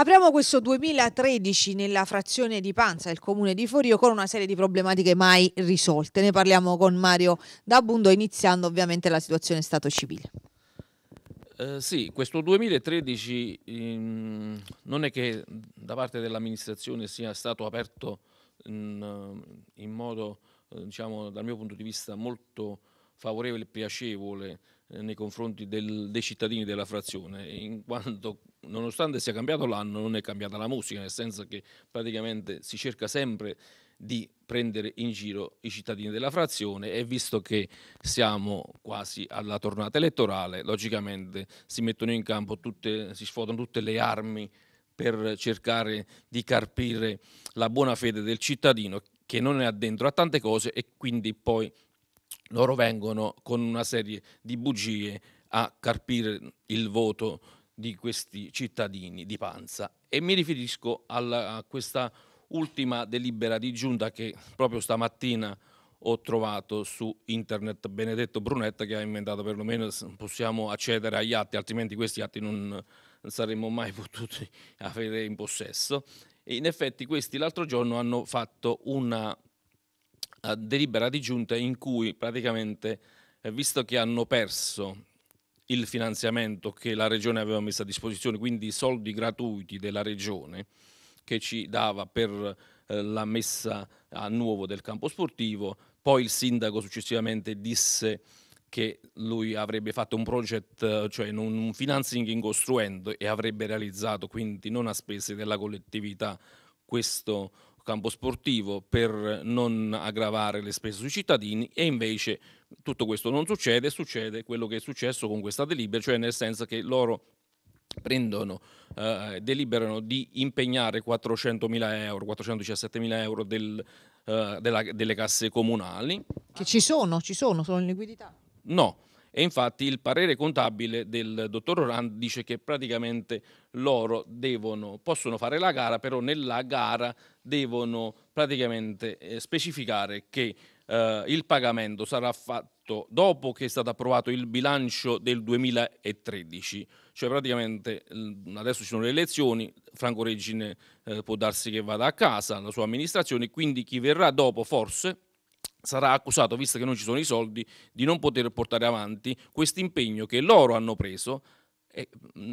Apriamo questo 2013 nella frazione di Panza, il comune di Forio, con una serie di problematiche mai risolte. Ne parliamo con Mario D'Abundo, iniziando ovviamente la situazione stato civile. Eh, sì, questo 2013 ehm, non è che da parte dell'amministrazione sia stato aperto in, eh, in modo, eh, diciamo, dal mio punto di vista, molto favorevole e piacevole eh, nei confronti del, dei cittadini della frazione, in quanto nonostante sia cambiato l'anno non è cambiata la musica, nel senso che praticamente si cerca sempre di prendere in giro i cittadini della frazione e visto che siamo quasi alla tornata elettorale, logicamente si mettono in campo tutte, si sfodano tutte le armi per cercare di carpire la buona fede del cittadino che non è addentro a tante cose e quindi poi loro vengono con una serie di bugie a carpire il voto di questi cittadini di panza. E mi riferisco alla, a questa ultima delibera di giunta che proprio stamattina ho trovato su internet Benedetto Brunetta che ha inventato perlomeno possiamo accedere agli atti, altrimenti questi atti non saremmo mai potuti avere in possesso. E in effetti questi l'altro giorno hanno fatto una delibera di giunta in cui praticamente, eh, visto che hanno perso il finanziamento che la regione aveva messo a disposizione, quindi i soldi gratuiti della regione che ci dava per eh, la messa a nuovo del campo sportivo, poi il sindaco successivamente disse che lui avrebbe fatto un project, cioè un financing in costruendo e avrebbe realizzato quindi non a spese della collettività questo campo sportivo per non aggravare le spese sui cittadini e invece tutto questo non succede, succede quello che è successo con questa delibera, cioè nel senso che loro prendono, eh, deliberano di impegnare 400.000 euro, 417.000 euro del, eh, della, delle casse comunali. Che ci sono, ci sono, sono in liquidità. No, e infatti il parere contabile del dottor Orand dice che praticamente loro devono, possono fare la gara, però nella gara devono praticamente eh, specificare che eh, il pagamento sarà fatto dopo che è stato approvato il bilancio del 2013. Cioè praticamente mm, adesso ci sono le elezioni, Franco Regine eh, può darsi che vada a casa, la sua amministrazione, quindi chi verrà dopo forse sarà accusato, visto che non ci sono i soldi, di non poter portare avanti questo impegno che loro hanno preso eh,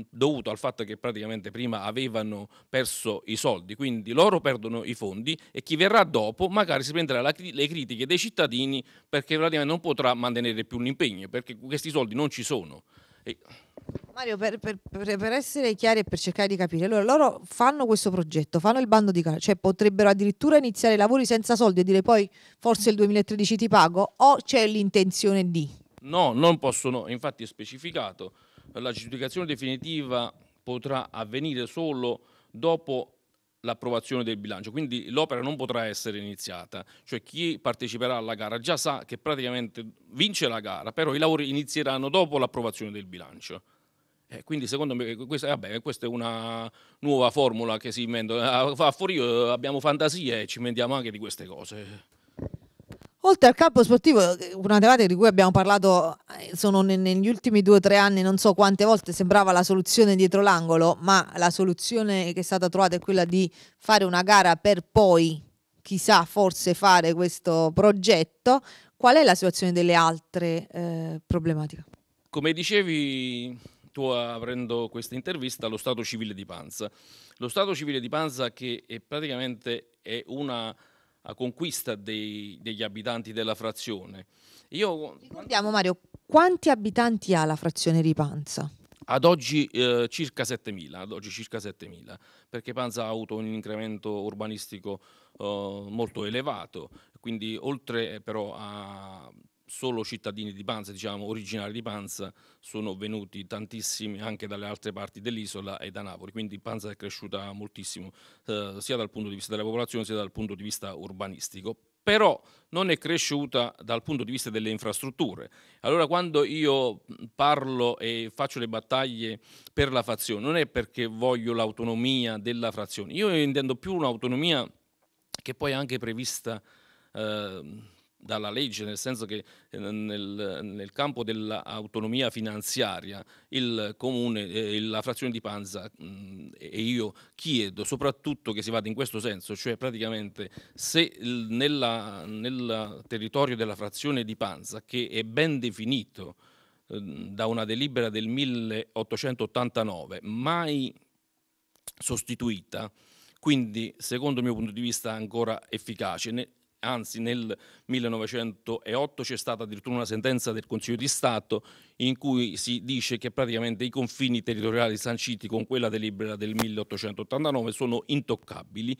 dovuto al fatto che praticamente prima avevano perso i soldi, quindi loro perdono i fondi e chi verrà dopo magari si prenderà la, le critiche dei cittadini perché praticamente non potrà mantenere più l'impegno, perché questi soldi non ci sono. E... Mario, per, per, per, essere chiari e per cercare di capire, allora loro fanno questo progetto, fanno il bando di gara, cioè potrebbero addirittura iniziare i lavori senza soldi e dire poi forse il 2013 ti pago o c'è l'intenzione di? No, non possono, infatti è specificato, la giudicazione definitiva potrà avvenire solo dopo l'approvazione del bilancio, quindi l'opera non potrà essere iniziata, cioè chi parteciperà alla gara già sa che praticamente vince la gara, però i lavori inizieranno dopo l'approvazione del bilancio. Eh, quindi secondo me eh, questa, vabbè, questa, è una nuova formula che si inventa, ah, a, a fuori eh, abbiamo fantasia e ci inventiamo anche di queste cose. Oltre al campo sportivo, una tematica di cui abbiamo parlato eh, sono negli ultimi due o tre anni, non so quante volte sembrava la soluzione dietro l'angolo, ma la soluzione che è stata trovata è quella di fare una gara per poi, chissà, forse fare questo progetto. Qual è la situazione delle altre eh, problematiche? Come dicevi tu aprendo questa intervista, lo Stato civile di Panza. Lo Stato civile di Panza che è praticamente è una conquista dei, degli abitanti della frazione. Io, Ricordiamo Mario, quanti abitanti ha la frazione di Panza? Ad oggi, eh, circa 7.000, ad oggi circa 7.000, perché Panza ha avuto un incremento urbanistico eh, molto elevato, quindi oltre eh, però a solo cittadini di Panza, diciamo originari di Panza, sono venuti tantissimi anche dalle altre parti dell'isola e da Napoli, quindi Panza è cresciuta moltissimo eh, sia dal punto di vista della popolazione sia dal punto di vista urbanistico, però non è cresciuta dal punto di vista delle infrastrutture. Allora quando io parlo e faccio le battaglie per la fazione, non è perché voglio l'autonomia della frazione, io intendo più un'autonomia che poi è anche prevista... Eh, dalla legge, nel senso che eh, nel, nel campo dell'autonomia finanziaria il comune, eh, la frazione di Panza mm, e io chiedo soprattutto che si vada in questo senso, cioè praticamente se nel territorio della frazione di Panza, che è ben definito ehm, da una delibera del 1889, mai sostituita, quindi secondo il mio punto di vista ancora efficace, anzi nel 1908 c'è stata addirittura una sentenza del Consiglio di Stato in cui si dice che praticamente i confini territoriali sanciti con quella delibera del 1889 sono intoccabili,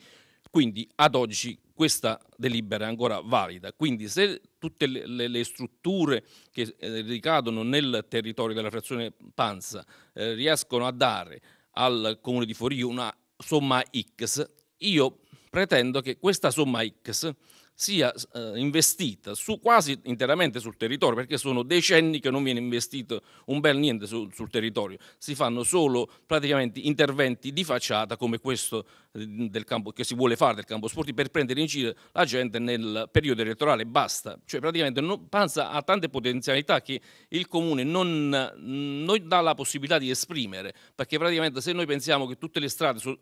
quindi ad oggi questa delibera è ancora valida. Quindi se tutte le, le, le strutture che eh, ricadono nel territorio della frazione Panza eh, riescono a dare al comune di Forio una somma X, io pretendo che questa somma X sia eh, investita su, quasi interamente sul territorio, perché sono decenni che non viene investito un bel niente su, sul territorio, si fanno solo praticamente interventi di facciata come questo eh, campo, che si vuole fare del campo sportivo per prendere in giro la gente nel periodo elettorale, e basta, cioè praticamente non, pensa a tante potenzialità che il comune non, non dà la possibilità di esprimere, perché praticamente se noi pensiamo che tutte le strade sono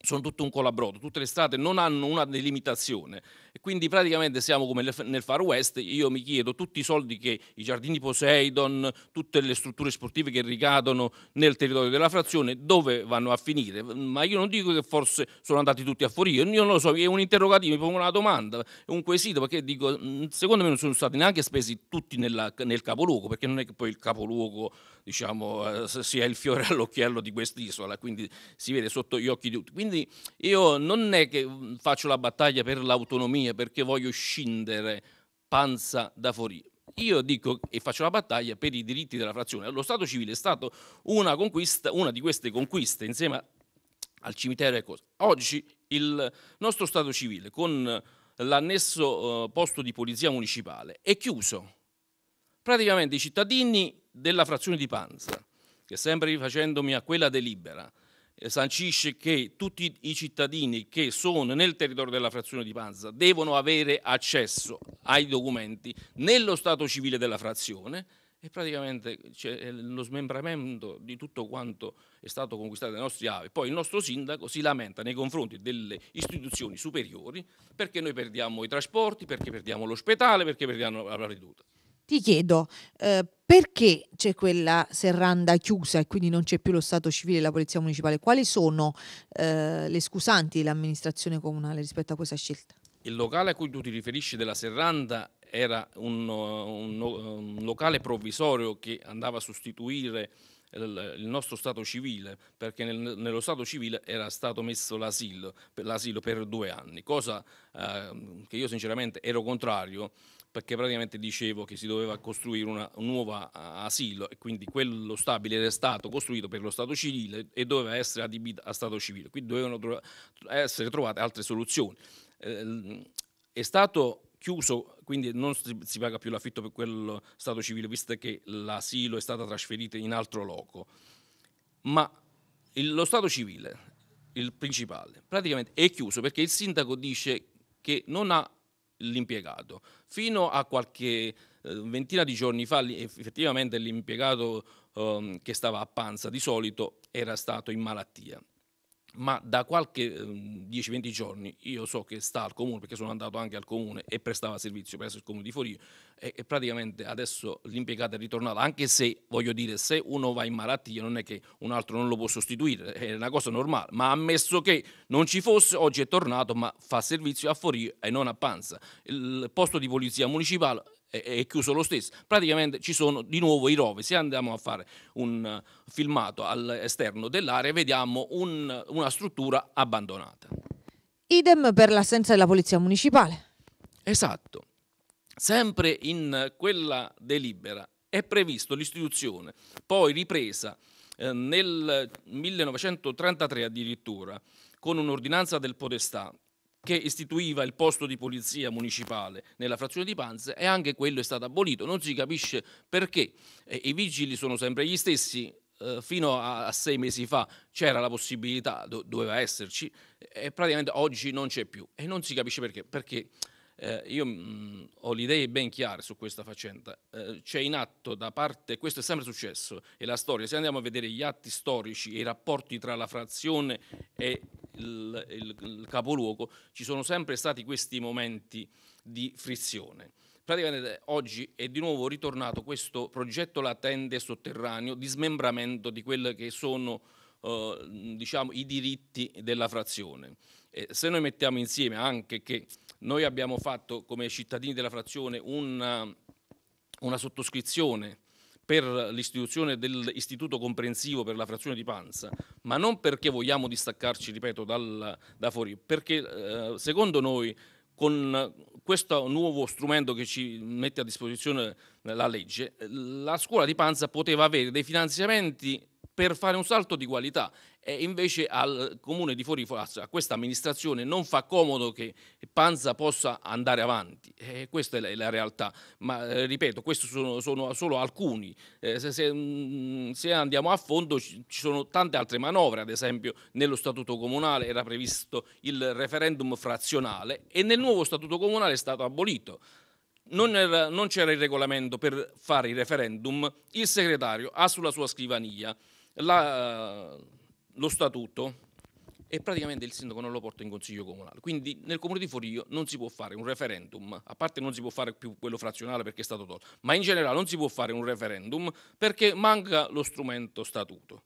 sono tutto un colabrodo, tutte le strade non hanno una delimitazione e quindi praticamente siamo come nel Far West, io mi chiedo tutti i soldi che i giardini Poseidon, tutte le strutture sportive che ricadono nel territorio della frazione, dove vanno a finire? Ma io non dico che forse sono andati tutti a fuori, io non lo so, è un interrogativo, mi pongo una domanda, è un quesito, perché dico, secondo me non sono stati neanche spesi tutti nella, nel capoluogo, perché non è che poi il capoluogo diciamo, eh, sia il fiore all'occhiello di quest'isola, quindi si vede sotto gli occhi di tutti. Quindi quindi io non è che mm, faccio la battaglia per l'autonomia perché voglio scindere panza da fuori. Io dico e faccio la battaglia per i diritti della frazione. Lo Stato civile è stato una, conquista, una di queste conquiste insieme al cimitero e cose. Oggi il nostro Stato civile con l'annesso eh, posto di polizia municipale è chiuso. Praticamente i cittadini della frazione di Panza, che sempre rifacendomi a quella delibera, eh, sancisce che tutti i cittadini che sono nel territorio della frazione di Panza devono avere accesso ai documenti nello stato civile della frazione e praticamente c'è cioè, eh, lo smembramento di tutto quanto è stato conquistato dai nostri avi. Poi il nostro sindaco si lamenta nei confronti delle istituzioni superiori perché noi perdiamo i trasporti, perché perdiamo l'ospedale, perché perdiamo la riduta ti chiedo eh, perché c'è quella serranda chiusa e quindi non c'è più lo Stato civile e la Polizia Municipale? Quali sono eh, le scusanti dell'amministrazione comunale rispetto a questa scelta? Il locale a cui tu ti riferisci della serranda era un, un, un locale provvisorio che andava a sostituire il nostro stato civile perché nel, nello stato civile era stato messo l'asilo per, per, due anni cosa eh, che io sinceramente ero contrario perché praticamente dicevo che si doveva costruire una nuova asilo e quindi quello stabile era stato costruito per lo Stato civile e doveva essere adibito a Stato civile, quindi dovevano tro essere trovate altre soluzioni. Eh, è stato chiuso, quindi non si paga più l'affitto per quello Stato civile, visto che l'asilo è stato trasferito in altro loco. Ma il, lo Stato civile, il principale, praticamente è chiuso perché il sindaco dice che non ha l'impiegato. Fino a qualche eh, ventina di giorni fa effettivamente l'impiegato ehm, che stava a Panza di solito era stato in malattia ma da qualche 10-20 ehm, giorni io so che sta al comune, perché sono andato anche al comune e prestava servizio presso il comune di Forio e, e praticamente adesso l'impiegato è ritornato, anche se voglio dire se uno va in malattia non è che un altro non lo può sostituire, è una cosa normale, ma ammesso che non ci fosse, oggi è tornato ma fa servizio a Forio e non a Panza. Il posto di polizia municipale è, chiuso lo stesso. Praticamente ci sono di nuovo i rovi. Se andiamo a fare un eh, filmato all'esterno dell'area, vediamo un, una struttura abbandonata. Idem per l'assenza della polizia municipale. Esatto. Sempre in quella delibera è previsto l'istituzione, poi ripresa eh, nel 1933 addirittura, con un'ordinanza del podestà che istituiva il posto di polizia municipale nella frazione di Panza e anche quello è stato abolito. Non si capisce perché. I vigili sono sempre gli stessi. Eh, fino a, sei mesi fa c'era la possibilità, doveva esserci, e praticamente oggi non c'è più. E non si capisce perché. Perché eh, io mm, ho le idee ben chiare su questa faccenda. Eh, c'è in atto da parte, questo è sempre successo, e la storia, se andiamo a vedere gli atti storici e i rapporti tra la frazione e il, il, il capoluogo, ci sono sempre stati questi momenti di frizione. Praticamente oggi è di nuovo ritornato questo progetto latente sotterraneo di smembramento di quelli che sono eh, diciamo, i diritti della frazione. Eh, se noi mettiamo insieme anche che noi abbiamo fatto come cittadini della frazione una, una sottoscrizione per l'istituzione dell'istituto comprensivo per la frazione di Panza, ma non perché vogliamo distaccarci, ripeto, dal, da fuori, perché eh, secondo noi con questo nuovo strumento che ci mette a disposizione la legge, la scuola di Panza poteva avere dei finanziamenti per fare un salto di qualità. E invece al comune di Fuori Forifassa, a questa amministrazione, non fa comodo che Panza possa andare avanti. E questa è la, realtà. Ma eh, ripeto, questi sono, sono solo alcuni. Eh, se, se, mm, se, andiamo a fondo ci, ci, sono tante altre manovre, ad esempio nello Statuto Comunale era previsto il referendum frazionale e nel nuovo Statuto Comunale è stato abolito. non c'era il regolamento per fare il referendum, il segretario ha sulla sua scrivania la, eh, lo statuto e praticamente il sindaco non lo porta in consiglio comunale. Quindi nel comune di Forio non si può fare un referendum, a parte non si può fare più quello frazionale perché è stato tolto, ma in generale non si può fare un referendum perché manca lo strumento statuto.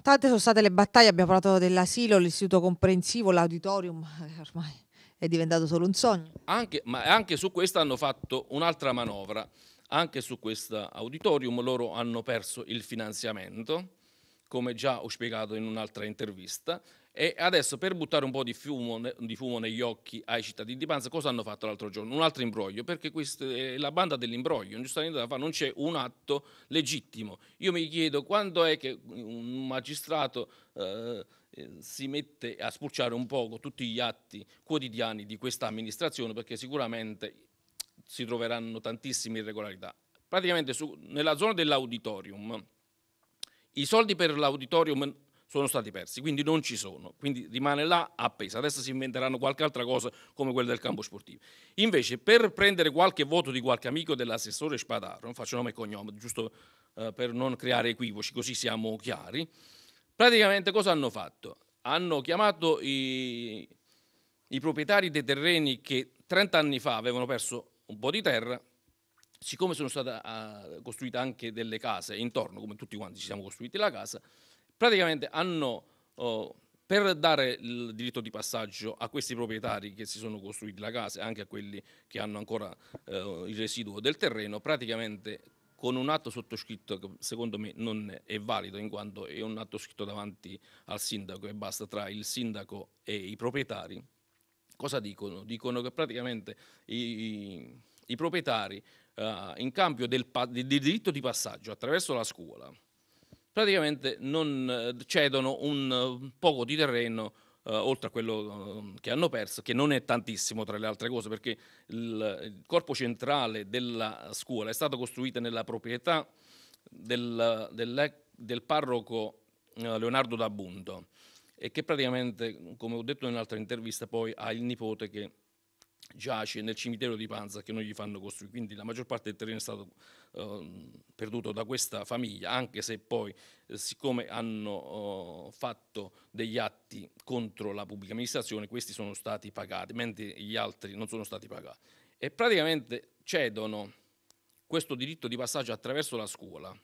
Tante sono state le battaglie, abbiamo parlato dell'asilo, l'istituto comprensivo, l'auditorium, eh, ormai è diventato solo un sogno. Anche, ma anche su questo hanno fatto un'altra manovra anche su questo auditorium loro hanno perso il finanziamento, come già ho spiegato in un'altra intervista, e adesso per buttare un po' di fumo, di fumo, negli occhi ai cittadini di Panza, cosa hanno fatto l'altro giorno? Un altro imbroglio, perché questa è eh, la banda dell'imbroglio, giustamente non c'è un atto legittimo. Io mi chiedo quando è che un magistrato eh, eh, si mette a spulciare un poco tutti gli atti quotidiani di questa amministrazione, perché sicuramente si troveranno tantissime irregolarità. Praticamente su, nella zona dell'auditorium i soldi per l'auditorium sono stati persi, quindi non ci sono, quindi rimane là appesa. Adesso si inventeranno qualche altra cosa come quella del campo sportivo. Invece, per prendere qualche voto di qualche amico dell'assessore Spadaro, faccio nome e cognome, giusto eh, per non creare equivoci, così siamo chiari, praticamente cosa hanno fatto? Hanno chiamato i, i proprietari dei terreni che 30 anni fa avevano perso un po' di terra, siccome sono state uh, costruite anche delle case intorno, come tutti quanti ci siamo costruiti la casa, praticamente hanno, uh, per dare il diritto di passaggio a questi proprietari che si sono costruiti la casa e anche a quelli che hanno ancora uh, il residuo del terreno, praticamente con un atto sottoscritto che secondo me non è valido in quanto è un atto scritto davanti al sindaco e basta tra il sindaco e i proprietari cosa dicono? Dicono che praticamente i, i, i proprietari uh, in cambio del, del, diritto di passaggio attraverso la scuola praticamente non eh, cedono un eh, poco di terreno Uh, oltre a quello che hanno perso, che non è tantissimo tra le altre cose, perché il, il corpo centrale della scuola è stato costruito nella proprietà del, del, del parroco uh, Leonardo D'Abundo e che praticamente, come ho detto in un'altra intervista, poi ha il nipote che giace nel cimitero di Panza che non gli fanno costruire, quindi la maggior parte del terreno è stato eh, perduto da questa famiglia, anche se poi eh, siccome hanno eh, fatto degli atti contro la pubblica amministrazione, questi sono stati pagati, mentre gli altri non sono stati pagati. E praticamente cedono questo diritto di passaggio attraverso la scuola.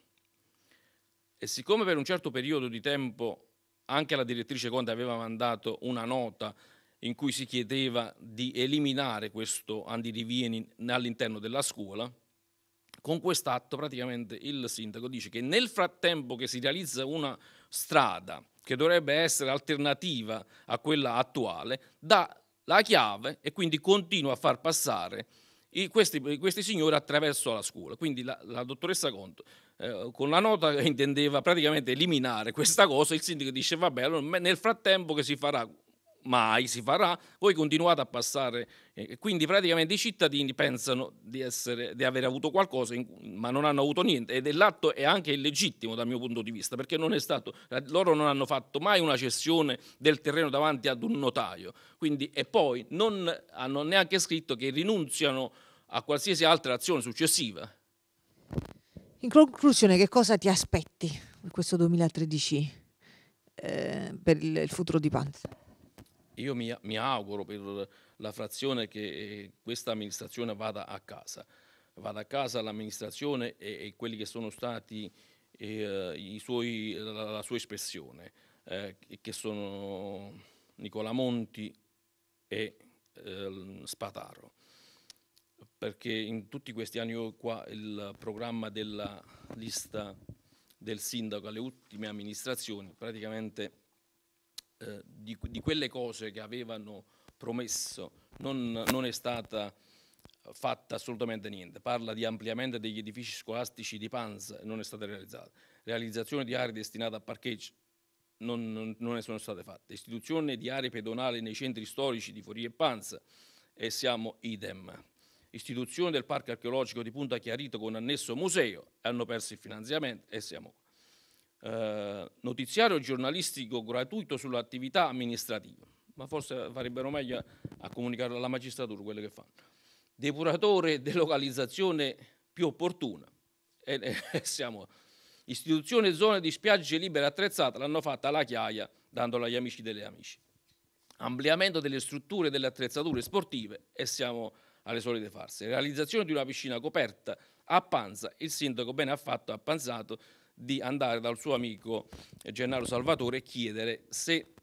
E siccome per un certo periodo di tempo anche la direttrice Conte aveva mandato una nota in cui si chiedeva di eliminare questo andirivieni all'interno della scuola. Con quest'atto praticamente il sindaco dice che nel frattempo che si realizza una strada che dovrebbe essere alternativa a quella attuale, dà la chiave e quindi continua a far passare i, questi, questi, signori attraverso la scuola. Quindi la, la dottoressa Conto eh, con la nota che intendeva praticamente eliminare questa cosa, il sindaco dice vabbè, allora nel frattempo che si farà mai si farà, voi continuate a passare. Eh, quindi praticamente i cittadini pensano di, essere, di aver avuto qualcosa, in, ma non hanno avuto niente. Ed l'atto è anche illegittimo dal mio punto di vista, perché non è stato, loro non hanno fatto mai una cessione del terreno davanti ad un notaio. Quindi, e poi non hanno neanche scritto che rinunziano a qualsiasi altra azione successiva. In conclusione, che cosa ti aspetti per questo 2013 eh, per il futuro di Panza? Io mi, mi auguro per la frazione che eh, questa amministrazione vada a casa, vada a casa l'amministrazione e, e, quelli che sono stati eh, suoi, la, la, sua espressione, eh, che sono Nicola Monti e eh, Spataro perché in tutti questi anni ho qua il programma della lista del sindaco alle ultime amministrazioni, praticamente eh, di, di, quelle cose che avevano promesso non, non è stata fatta assolutamente niente. Parla di ampliamento degli edifici scolastici di Panza, non è stata realizzata. Realizzazione di aree destinate a parcheggio, non, non, non, ne sono state fatte. Istituzione di aree pedonali nei centri storici di Forie e Panza, e siamo idem. Istituzione del parco archeologico di Punta Chiarito con annesso museo, hanno perso il finanziamento e siamo eh, notiziario giornalistico gratuito sull'attività amministrativa, ma forse farebbero meglio a, comunicarlo alla magistratura quello che fanno. Depuratore delocalizzazione più opportuna. E, e siamo istituzione e zone di spiagge libere attrezzate l'hanno fatta alla Chiaia, dandola agli amici degli amici. Ampliamento delle strutture e delle attrezzature sportive e siamo alle solite farse. Realizzazione di una piscina coperta a Panza, il sindaco bene ha fatto, ha panzato, di andare dal suo amico eh, Gennaro Salvatore e chiedere se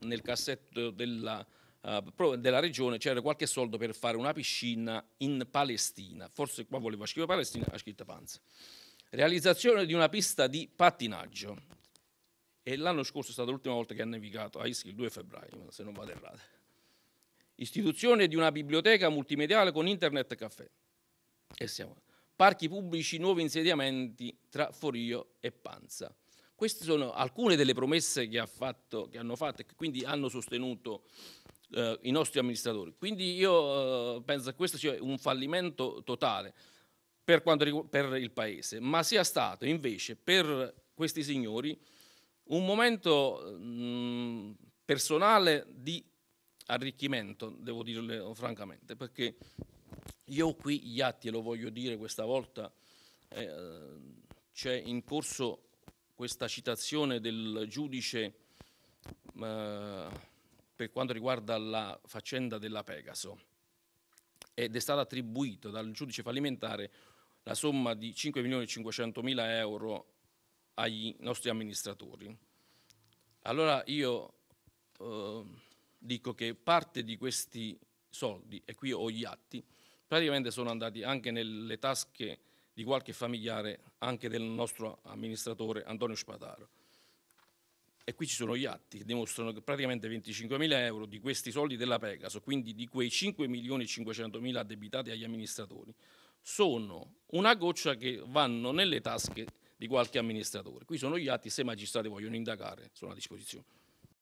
nel cassetto della, uh, della regione c'era qualche soldo per fare una piscina in Palestina. Forse qua voleva scrivere Palestina, ha scritto Panza. Realizzazione di una pista di pattinaggio. E l'anno scorso è stata l'ultima volta che ha nevicato a Ischia il 2 febbraio, se non vado errato. Istituzione di una biblioteca multimediale con internet e caffè. E siamo parchi pubblici, nuovi insediamenti tra Forio e Panza. Queste sono alcune delle promesse che, ha fatto, che hanno fatto e che quindi hanno sostenuto eh, i nostri amministratori. Quindi io eh, penso che questo sia un fallimento totale per, quanto, per il Paese, ma sia stato invece per questi signori un momento mh, personale di arricchimento, devo dirle francamente, perché io qui, Iatti, lo voglio dire questa volta, eh, c'è in corso questa citazione del giudice eh, per quanto riguarda la faccenda della Pegaso ed è stata attribuita dal giudice fallimentare la somma di 5 milioni e 500 mila euro ai nostri amministratori. Allora io eh, dico che parte di questi soldi, e qui ho gli atti, praticamente sono andati anche nelle tasche di qualche familiare anche del nostro amministratore Antonio Spataro. E qui ci sono gli atti che dimostrano che praticamente 25 mila euro di questi soldi della Pegaso, quindi di quei 5 milioni e 500 mila addebitati agli amministratori, sono una goccia che vanno nelle tasche di qualche amministratore. Qui sono gli atti, se i magistrati vogliono indagare sono a disposizione.